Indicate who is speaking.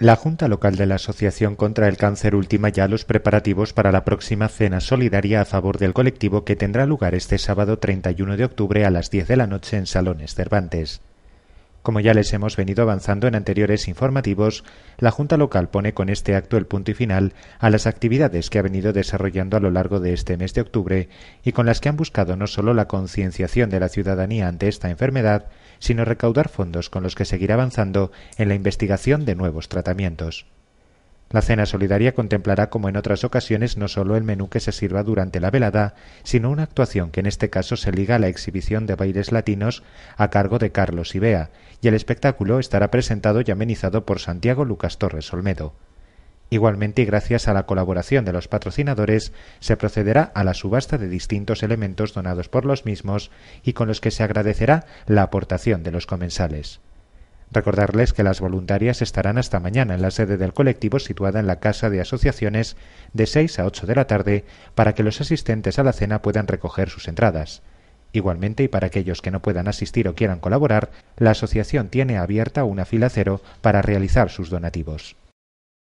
Speaker 1: La Junta Local de la Asociación contra el Cáncer ultima ya los preparativos para la próxima cena solidaria a favor del colectivo que tendrá lugar este sábado 31 de octubre a las 10 de la noche en Salones Cervantes. Como ya les hemos venido avanzando en anteriores informativos, la Junta Local pone con este acto el punto y final a las actividades que ha venido desarrollando a lo largo de este mes de octubre y con las que han buscado no solo la concienciación de la ciudadanía ante esta enfermedad, sino recaudar fondos con los que seguir avanzando en la investigación de nuevos tratamientos. La cena solidaria contemplará, como en otras ocasiones, no solo el menú que se sirva durante la velada, sino una actuación que en este caso se liga a la exhibición de bailes latinos a cargo de Carlos Ibea, y el espectáculo estará presentado y amenizado por Santiago Lucas Torres Olmedo. Igualmente, y gracias a la colaboración de los patrocinadores, se procederá a la subasta de distintos elementos donados por los mismos y con los que se agradecerá la aportación de los comensales. Recordarles que las voluntarias estarán hasta mañana en la sede del colectivo situada en la Casa de Asociaciones de 6 a 8 de la tarde para que los asistentes a la cena puedan recoger sus entradas. Igualmente, y para aquellos que no puedan asistir o quieran colaborar, la asociación tiene abierta una fila cero para realizar sus donativos.